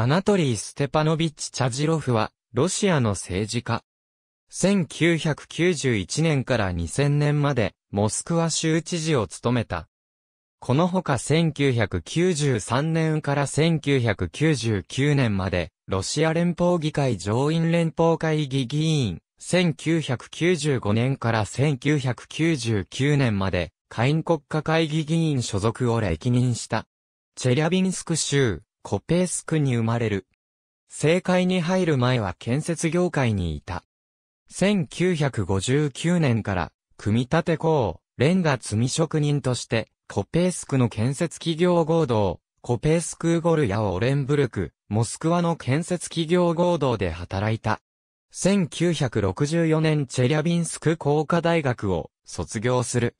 アナトリー・ステパノビッチ・チャジロフは、ロシアの政治家。1991年から2000年まで、モスクワ州知事を務めた。このほか1993年から1999年まで、ロシア連邦議会上院連邦会議議員、1995年から1999年まで、下院国家会議議員所属を歴任した。チェリャビンスク州、コペースクに生まれる。政界に入る前は建設業界にいた。1959年から、組み立て工、レンガ積み職人として、コペースクの建設企業合同、コペースクーゴルやオレンブルク、モスクワの建設企業合同で働いた。1964年チェリャビンスク工科大学を卒業する。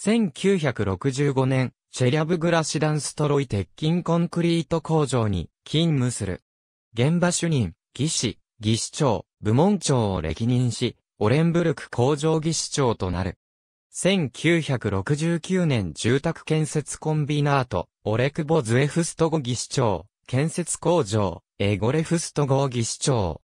1965年、チェリャブグラシダンストロイ鉄筋コンクリート工場に勤務する。現場主任、技師、技師長、部門長を歴任し、オレンブルク工場技師長となる。1969年住宅建設コンビナート、オレクボズエフストゴ技師長、建設工場、エゴレフストゴ技師長。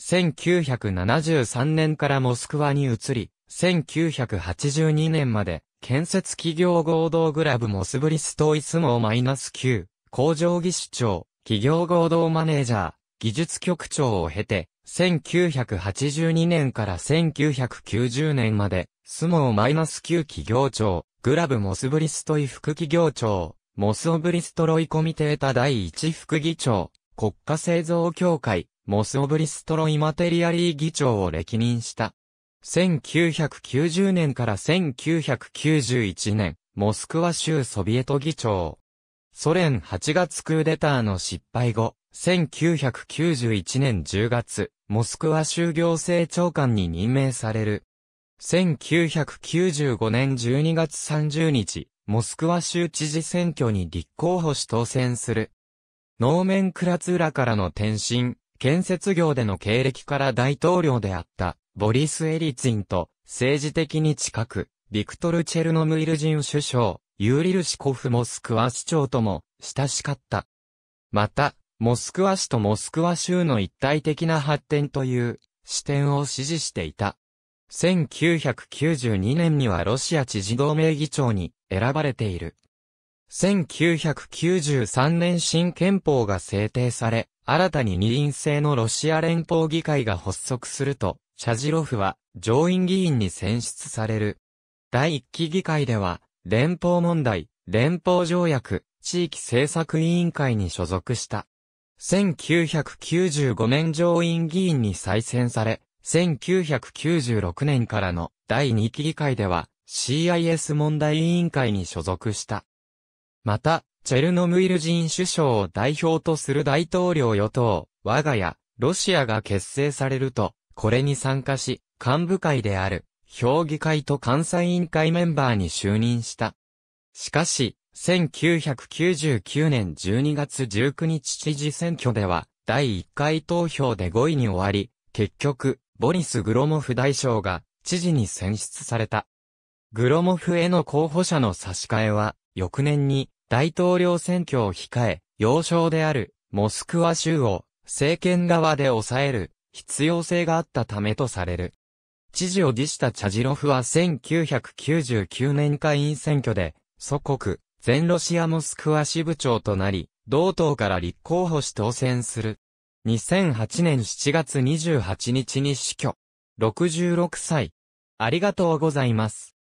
1973年からモスクワに移り、1982年まで建設企業合同グラブモスブリストイスモーマイナス9、工場技師長、企業合同マネージャー、技術局長を経て、1982年から1990年まで、スモーマイナス9企業長、グラブモスブリストイ副企業長、モスオブリストロイコミテータ第一副議長、国家製造協会、モスオブリストロイマテリアリー議長を歴任した。1990年から1991年、モスクワ州ソビエト議長。ソ連8月クーデターの失敗後、1991年10月、モスクワ州行政長官に任命される。1995年12月30日、モスクワ州知事選挙に立候補し当選する。ノーメンクラツーラからの転身、建設業での経歴から大統領であった。ボリス・エリツィンと政治的に近く、ビクトル・チェルノムイル人首相、ユーリルシコフモスクワ市長とも親しかった。また、モスクワ市とモスクワ州の一体的な発展という視点を支持していた。1992年にはロシア知事同盟議長に選ばれている。1993年新憲法が制定され、新たに二院制のロシア連邦議会が発足すると、シャジロフは上院議員に選出される。第1期議会では、連邦問題、連邦条約、地域政策委員会に所属した。1995年上院議員に再選され、1996年からの第2期議会では CIS 問題委員会に所属した。また、チェルノムイル人首相を代表とする大統領与党、我が家、ロシアが結成されると、これに参加し、幹部会である、評議会と監査委員会メンバーに就任した。しかし、1999年12月19日知事選挙では、第1回投票で5位に終わり、結局、ボリス・グロモフ大将が知事に選出された。グロモフへの候補者の差し替えは、翌年に大統領選挙を控え、要衝であるモスクワ州を政権側で抑える必要性があったためとされる。知事を辞したチャジロフは1999年会員選挙で、祖国、全ロシアモスクワ支部長となり、同党から立候補し当選する。2008年7月28日に死去。66歳。ありがとうございます。